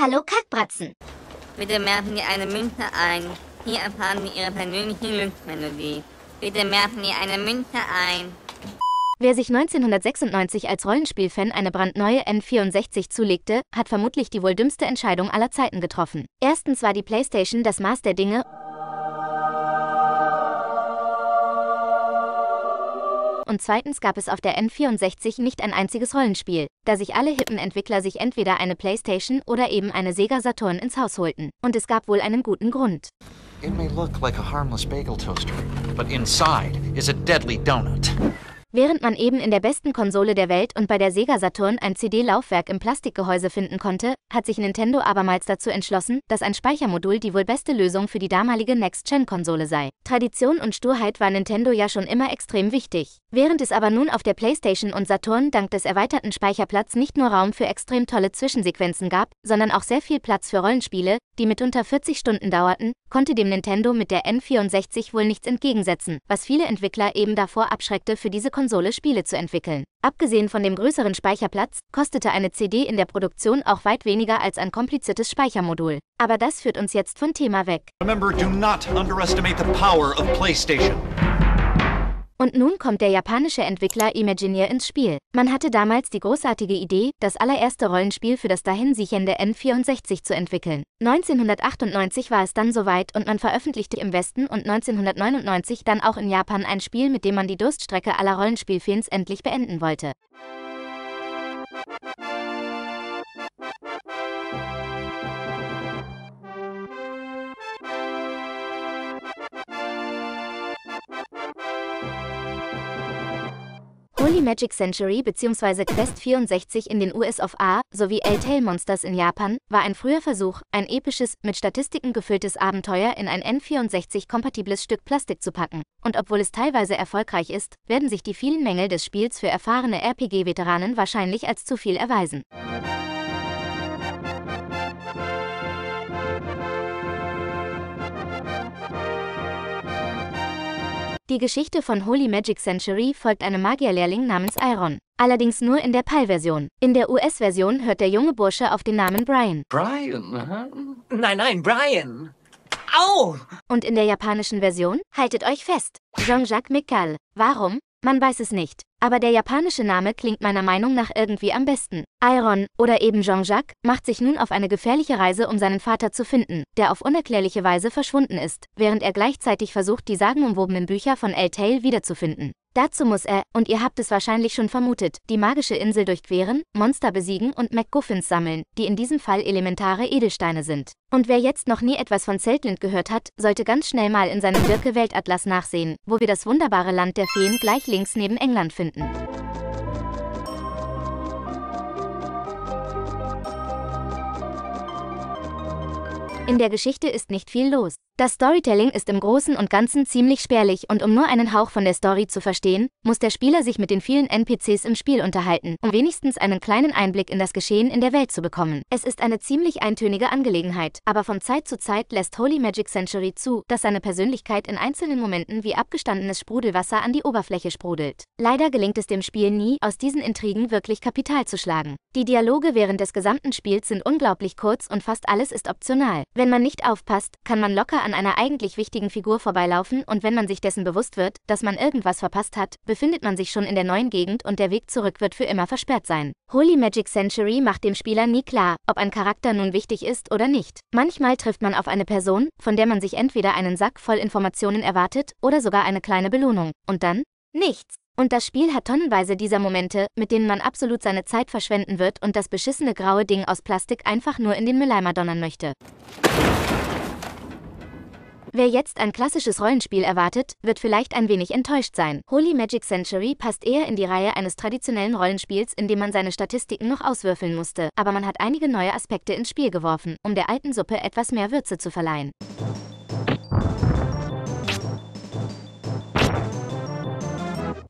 Hallo Kackbratzen. Bitte merken Sie eine Münze ein. Hier erfahren Sie Ihre persönliche Glücksmelodie. Bitte merken Sie eine Münze ein. Wer sich 1996 als Rollenspielfan eine brandneue N64 zulegte, hat vermutlich die wohl dümmste Entscheidung aller Zeiten getroffen. Erstens war die PlayStation das Maß der Dinge und zweitens gab es auf der N64 nicht ein einziges Rollenspiel, da sich alle hippen Entwickler sich entweder eine Playstation oder eben eine Sega Saturn ins Haus holten. Und es gab wohl einen guten Grund. It may look like a harmless bagel toaster, but inside is a deadly donut. Während man eben in der besten Konsole der Welt und bei der Sega Saturn ein CD-Laufwerk im Plastikgehäuse finden konnte, hat sich Nintendo abermals dazu entschlossen, dass ein Speichermodul die wohl beste Lösung für die damalige Next-Gen-Konsole sei. Tradition und Sturheit war Nintendo ja schon immer extrem wichtig. Während es aber nun auf der PlayStation und Saturn dank des erweiterten Speicherplatz nicht nur Raum für extrem tolle Zwischensequenzen gab, sondern auch sehr viel Platz für Rollenspiele, die mitunter 40 Stunden dauerten, konnte dem Nintendo mit der N64 wohl nichts entgegensetzen, was viele Entwickler eben davor abschreckte, für diese Konsole Spiele zu entwickeln. Abgesehen von dem größeren Speicherplatz kostete eine CD in der Produktion auch weit weniger als ein kompliziertes Speichermodul. Aber das führt uns jetzt vom Thema weg. Remember, do not underestimate the power of PlayStation. Und nun kommt der japanische Entwickler Imagineer ins Spiel. Man hatte damals die großartige Idee, das allererste Rollenspiel für das dahin siechende N64 zu entwickeln. 1998 war es dann soweit und man veröffentlichte im Westen und 1999 dann auch in Japan ein Spiel, mit dem man die Durststrecke aller Rollenspielfans endlich beenden wollte. wie Magic Century bzw. Quest 64 in den US of A sowie Telltale Monsters in Japan war ein früher Versuch, ein episches, mit Statistiken gefülltes Abenteuer in ein N64-kompatibles Stück Plastik zu packen. Und obwohl es teilweise erfolgreich ist, werden sich die vielen Mängel des Spiels für erfahrene RPG-Veteranen wahrscheinlich als zu viel erweisen. Die Geschichte von Holy Magic Century folgt einem Magierlehrling namens Iron. Allerdings nur in der PAL-Version. In der US-Version hört der junge Bursche auf den Namen Brian. Brian? Nein, nein, Brian! Au! Und in der japanischen Version, haltet euch fest, Jean-Jacques Mical. Warum? Man weiß es nicht, aber der japanische Name klingt meiner Meinung nach irgendwie am besten. Iron oder eben Jean-Jacques macht sich nun auf eine gefährliche Reise, um seinen Vater zu finden, der auf unerklärliche Weise verschwunden ist, während er gleichzeitig versucht, die sagenumwobenen Bücher von El Tail wiederzufinden. Dazu muss er, und ihr habt es wahrscheinlich schon vermutet, die magische Insel durchqueren, Monster besiegen und MacGuffins sammeln, die in diesem Fall elementare Edelsteine sind. Und wer jetzt noch nie etwas von Zeltland gehört hat, sollte ganz schnell mal in seinem Birke-Weltatlas nachsehen, wo wir das wunderbare Land der Feen gleich links neben England finden. In der Geschichte ist nicht viel los. Das Storytelling ist im Großen und Ganzen ziemlich spärlich und um nur einen Hauch von der Story zu verstehen, muss der Spieler sich mit den vielen NPCs im Spiel unterhalten, um wenigstens einen kleinen Einblick in das Geschehen in der Welt zu bekommen. Es ist eine ziemlich eintönige Angelegenheit, aber von Zeit zu Zeit lässt Holy Magic Century zu, dass seine Persönlichkeit in einzelnen Momenten wie abgestandenes Sprudelwasser an die Oberfläche sprudelt. Leider gelingt es dem Spiel nie, aus diesen Intrigen wirklich Kapital zu schlagen. Die Dialoge während des gesamten Spiels sind unglaublich kurz und fast alles ist optional. Wenn man nicht aufpasst, kann man locker an einer eigentlich wichtigen Figur vorbeilaufen und wenn man sich dessen bewusst wird, dass man irgendwas verpasst hat, befindet man sich schon in der neuen Gegend und der Weg zurück wird für immer versperrt sein. Holy Magic Century macht dem Spieler nie klar, ob ein Charakter nun wichtig ist oder nicht. Manchmal trifft man auf eine Person, von der man sich entweder einen Sack voll Informationen erwartet oder sogar eine kleine Belohnung. Und dann? Nichts. Und das Spiel hat tonnenweise dieser Momente, mit denen man absolut seine Zeit verschwenden wird und das beschissene graue Ding aus Plastik einfach nur in den Mülleimer donnern möchte. Wer jetzt ein klassisches Rollenspiel erwartet, wird vielleicht ein wenig enttäuscht sein. Holy Magic Century passt eher in die Reihe eines traditionellen Rollenspiels, in dem man seine Statistiken noch auswürfeln musste, aber man hat einige neue Aspekte ins Spiel geworfen, um der alten Suppe etwas mehr Würze zu verleihen.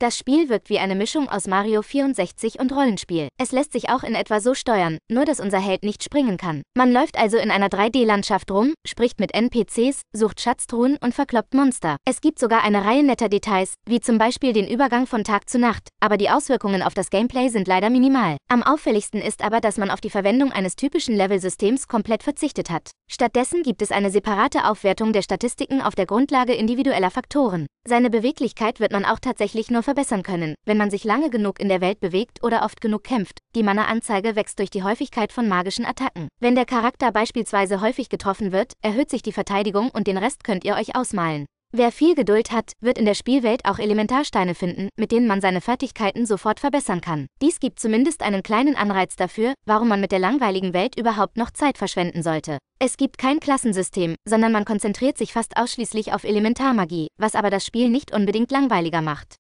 Das Spiel wirkt wie eine Mischung aus Mario 64 und Rollenspiel. Es lässt sich auch in etwa so steuern, nur dass unser Held nicht springen kann. Man läuft also in einer 3D-Landschaft rum, spricht mit NPCs, sucht Schatztruhen und verkloppt Monster. Es gibt sogar eine Reihe netter Details, wie zum Beispiel den Übergang von Tag zu Nacht, aber die Auswirkungen auf das Gameplay sind leider minimal. Am auffälligsten ist aber, dass man auf die Verwendung eines typischen Level-Systems komplett verzichtet hat. Stattdessen gibt es eine separate Aufwertung der Statistiken auf der Grundlage individueller Faktoren. Seine Beweglichkeit wird man auch tatsächlich nur verbessern können, wenn man sich lange genug in der Welt bewegt oder oft genug kämpft. Die Mana-Anzeige wächst durch die Häufigkeit von magischen Attacken. Wenn der Charakter beispielsweise häufig getroffen wird, erhöht sich die Verteidigung und den Rest könnt ihr euch ausmalen. Wer viel Geduld hat, wird in der Spielwelt auch Elementarsteine finden, mit denen man seine Fertigkeiten sofort verbessern kann. Dies gibt zumindest einen kleinen Anreiz dafür, warum man mit der langweiligen Welt überhaupt noch Zeit verschwenden sollte. Es gibt kein Klassensystem, sondern man konzentriert sich fast ausschließlich auf Elementarmagie, was aber das Spiel nicht unbedingt langweiliger macht.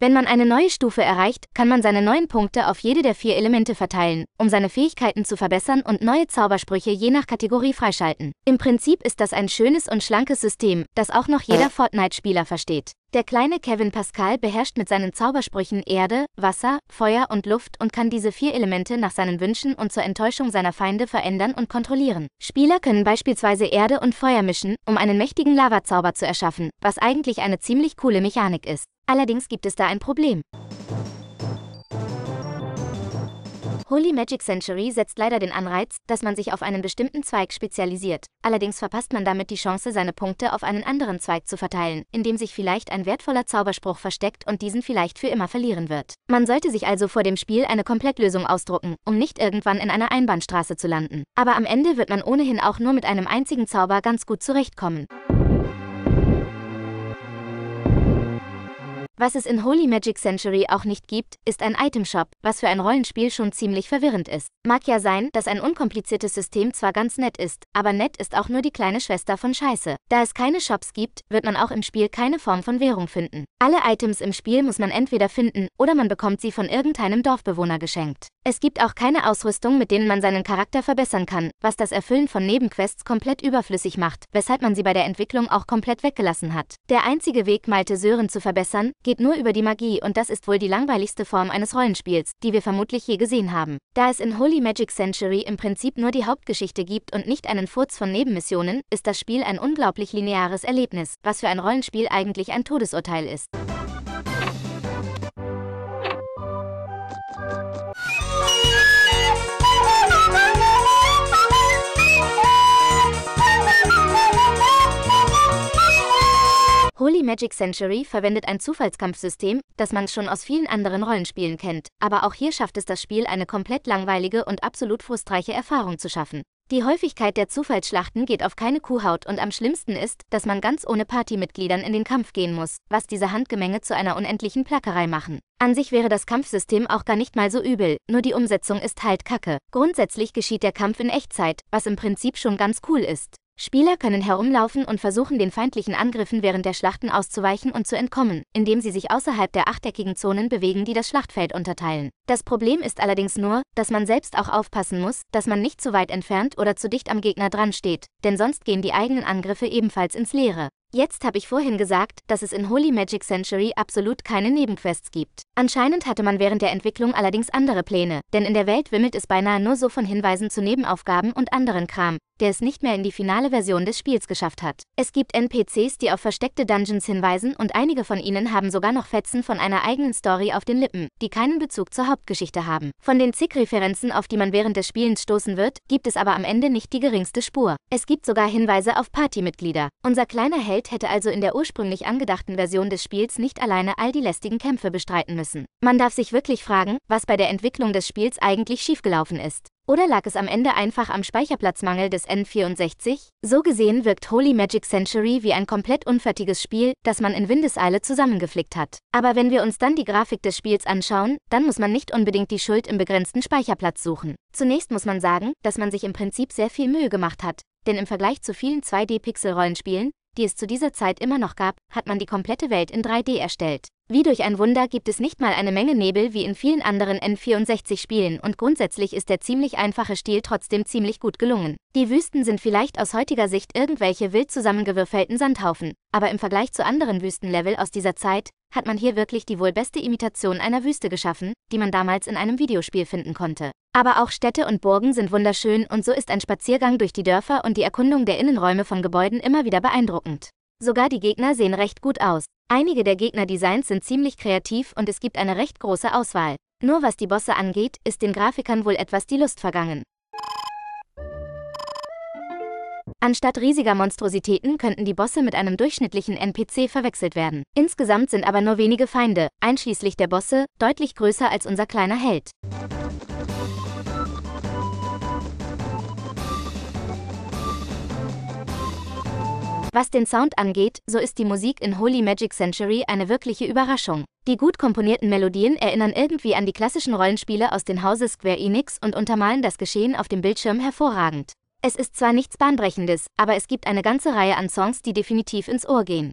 Wenn man eine neue Stufe erreicht, kann man seine neuen Punkte auf jede der vier Elemente verteilen, um seine Fähigkeiten zu verbessern und neue Zaubersprüche je nach Kategorie freischalten. Im Prinzip ist das ein schönes und schlankes System, das auch noch jeder Fortnite-Spieler versteht. Der kleine Kevin Pascal beherrscht mit seinen Zaubersprüchen Erde, Wasser, Feuer und Luft und kann diese vier Elemente nach seinen Wünschen und zur Enttäuschung seiner Feinde verändern und kontrollieren. Spieler können beispielsweise Erde und Feuer mischen, um einen mächtigen Lavazauber zu erschaffen, was eigentlich eine ziemlich coole Mechanik ist. Allerdings gibt es da ein Problem. Holy Magic Century setzt leider den Anreiz, dass man sich auf einen bestimmten Zweig spezialisiert. Allerdings verpasst man damit die Chance, seine Punkte auf einen anderen Zweig zu verteilen, in dem sich vielleicht ein wertvoller Zauberspruch versteckt und diesen vielleicht für immer verlieren wird. Man sollte sich also vor dem Spiel eine Komplettlösung ausdrucken, um nicht irgendwann in einer Einbahnstraße zu landen. Aber am Ende wird man ohnehin auch nur mit einem einzigen Zauber ganz gut zurechtkommen. Was es in Holy Magic Century auch nicht gibt, ist ein Itemshop, was für ein Rollenspiel schon ziemlich verwirrend ist. Mag ja sein, dass ein unkompliziertes System zwar ganz nett ist, aber nett ist auch nur die kleine Schwester von Scheiße. Da es keine Shops gibt, wird man auch im Spiel keine Form von Währung finden. Alle Items im Spiel muss man entweder finden oder man bekommt sie von irgendeinem Dorfbewohner geschenkt. Es gibt auch keine Ausrüstung, mit denen man seinen Charakter verbessern kann, was das Erfüllen von Nebenquests komplett überflüssig macht, weshalb man sie bei der Entwicklung auch komplett weggelassen hat. Der einzige Weg, Malte Sören zu verbessern, geht nur über die Magie und das ist wohl die langweiligste Form eines Rollenspiels, die wir vermutlich je gesehen haben. Da es in Holy Magic Century im Prinzip nur die Hauptgeschichte gibt und nicht einen Furz von Nebenmissionen, ist das Spiel ein unglaublich lineares Erlebnis, was für ein Rollenspiel eigentlich ein Todesurteil ist. Magic Century verwendet ein Zufallskampfsystem, das man schon aus vielen anderen Rollenspielen kennt, aber auch hier schafft es das Spiel eine komplett langweilige und absolut frustreiche Erfahrung zu schaffen. Die Häufigkeit der Zufallsschlachten geht auf keine Kuhhaut und am schlimmsten ist, dass man ganz ohne Partymitgliedern in den Kampf gehen muss, was diese Handgemenge zu einer unendlichen Plackerei machen. An sich wäre das Kampfsystem auch gar nicht mal so übel, nur die Umsetzung ist halt kacke. Grundsätzlich geschieht der Kampf in Echtzeit, was im Prinzip schon ganz cool ist. Spieler können herumlaufen und versuchen, den feindlichen Angriffen während der Schlachten auszuweichen und zu entkommen, indem sie sich außerhalb der achteckigen Zonen bewegen, die das Schlachtfeld unterteilen. Das Problem ist allerdings nur, dass man selbst auch aufpassen muss, dass man nicht zu weit entfernt oder zu dicht am Gegner dran steht, denn sonst gehen die eigenen Angriffe ebenfalls ins Leere. Jetzt habe ich vorhin gesagt, dass es in Holy Magic Century absolut keine Nebenquests gibt. Anscheinend hatte man während der Entwicklung allerdings andere Pläne, denn in der Welt wimmelt es beinahe nur so von Hinweisen zu Nebenaufgaben und anderen Kram, der es nicht mehr in die finale Version des Spiels geschafft hat. Es gibt NPCs, die auf versteckte Dungeons hinweisen und einige von ihnen haben sogar noch Fetzen von einer eigenen Story auf den Lippen, die keinen Bezug zur Hauptgeschichte haben. Von den zig Referenzen, auf die man während des Spielens stoßen wird, gibt es aber am Ende nicht die geringste Spur. Es gibt sogar Hinweise auf Partymitglieder. Unser kleiner Held Knight hätte also in der ursprünglich angedachten Version des Spiels nicht alleine all die lästigen Kämpfe bestreiten müssen. Man darf sich wirklich fragen, was bei der Entwicklung des Spiels eigentlich schiefgelaufen ist. Oder lag es am Ende einfach am Speicherplatzmangel des N64? So gesehen wirkt Holy Magic Century wie ein komplett unfertiges Spiel, das man in Windeseile zusammengeflickt hat. Aber wenn wir uns dann die Grafik des Spiels anschauen, dann muss man nicht unbedingt die Schuld im begrenzten Speicherplatz suchen. Zunächst muss man sagen, dass man sich im Prinzip sehr viel Mühe gemacht hat. Denn im Vergleich zu vielen 2D-Pixel-Rollenspielen die es zu dieser Zeit immer noch gab, hat man die komplette Welt in 3D erstellt. Wie durch ein Wunder gibt es nicht mal eine Menge Nebel wie in vielen anderen N64-Spielen und grundsätzlich ist der ziemlich einfache Stil trotzdem ziemlich gut gelungen. Die Wüsten sind vielleicht aus heutiger Sicht irgendwelche wild zusammengewürfelten Sandhaufen, aber im Vergleich zu anderen Wüstenlevel aus dieser Zeit, hat man hier wirklich die wohl beste Imitation einer Wüste geschaffen, die man damals in einem Videospiel finden konnte. Aber auch Städte und Burgen sind wunderschön und so ist ein Spaziergang durch die Dörfer und die Erkundung der Innenräume von Gebäuden immer wieder beeindruckend. Sogar die Gegner sehen recht gut aus. Einige der Gegner-Designs sind ziemlich kreativ und es gibt eine recht große Auswahl. Nur was die Bosse angeht, ist den Grafikern wohl etwas die Lust vergangen. Anstatt riesiger Monstrositäten könnten die Bosse mit einem durchschnittlichen NPC verwechselt werden. Insgesamt sind aber nur wenige Feinde, einschließlich der Bosse, deutlich größer als unser kleiner Held. Was den Sound angeht, so ist die Musik in Holy Magic Century eine wirkliche Überraschung. Die gut komponierten Melodien erinnern irgendwie an die klassischen Rollenspiele aus den Hauses Square Enix und untermalen das Geschehen auf dem Bildschirm hervorragend. Es ist zwar nichts Bahnbrechendes, aber es gibt eine ganze Reihe an Songs, die definitiv ins Ohr gehen.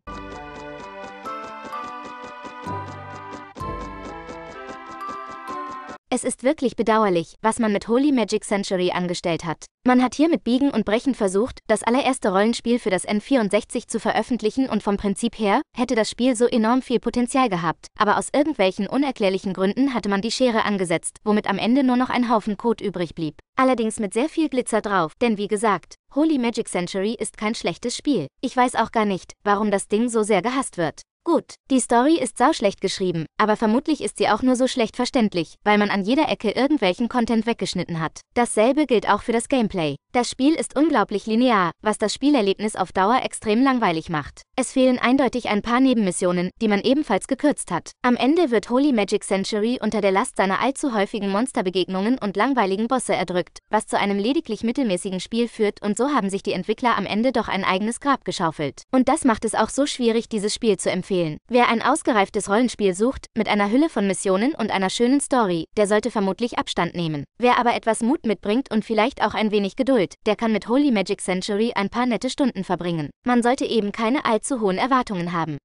Es ist wirklich bedauerlich, was man mit Holy Magic Century angestellt hat. Man hat hier mit Biegen und Brechen versucht, das allererste Rollenspiel für das N64 zu veröffentlichen und vom Prinzip her hätte das Spiel so enorm viel Potenzial gehabt, aber aus irgendwelchen unerklärlichen Gründen hatte man die Schere angesetzt, womit am Ende nur noch ein Haufen Code übrig blieb. Allerdings mit sehr viel Glitzer drauf, denn wie gesagt, Holy Magic Century ist kein schlechtes Spiel. Ich weiß auch gar nicht, warum das Ding so sehr gehasst wird. Gut, die Story ist sauschlecht geschrieben, aber vermutlich ist sie auch nur so schlecht verständlich, weil man an jeder Ecke irgendwelchen Content weggeschnitten hat. Dasselbe gilt auch für das Gameplay. Das Spiel ist unglaublich linear, was das Spielerlebnis auf Dauer extrem langweilig macht. Es fehlen eindeutig ein paar Nebenmissionen, die man ebenfalls gekürzt hat. Am Ende wird Holy Magic Century unter der Last seiner allzu häufigen Monsterbegegnungen und langweiligen Bosse erdrückt, was zu einem lediglich mittelmäßigen Spiel führt und so haben sich die Entwickler am Ende doch ein eigenes Grab geschaufelt. Und das macht es auch so schwierig, dieses Spiel zu empfehlen. Wer ein ausgereiftes Rollenspiel sucht, mit einer Hülle von Missionen und einer schönen Story, der sollte vermutlich Abstand nehmen. Wer aber etwas Mut mitbringt und vielleicht auch ein wenig Geduld, Schuld, der kann mit Holy Magic Century ein paar nette Stunden verbringen. Man sollte eben keine allzu hohen Erwartungen haben.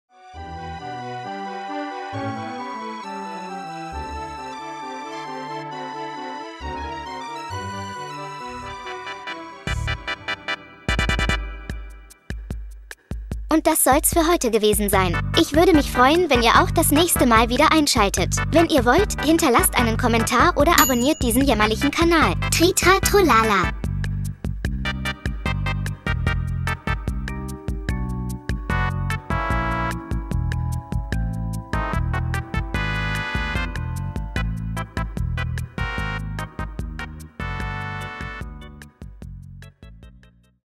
Und das soll's für heute gewesen sein. Ich würde mich freuen, wenn ihr auch das nächste Mal wieder einschaltet. Wenn ihr wollt, hinterlasst einen Kommentar oder abonniert diesen jämmerlichen Kanal. Tritra Trolala.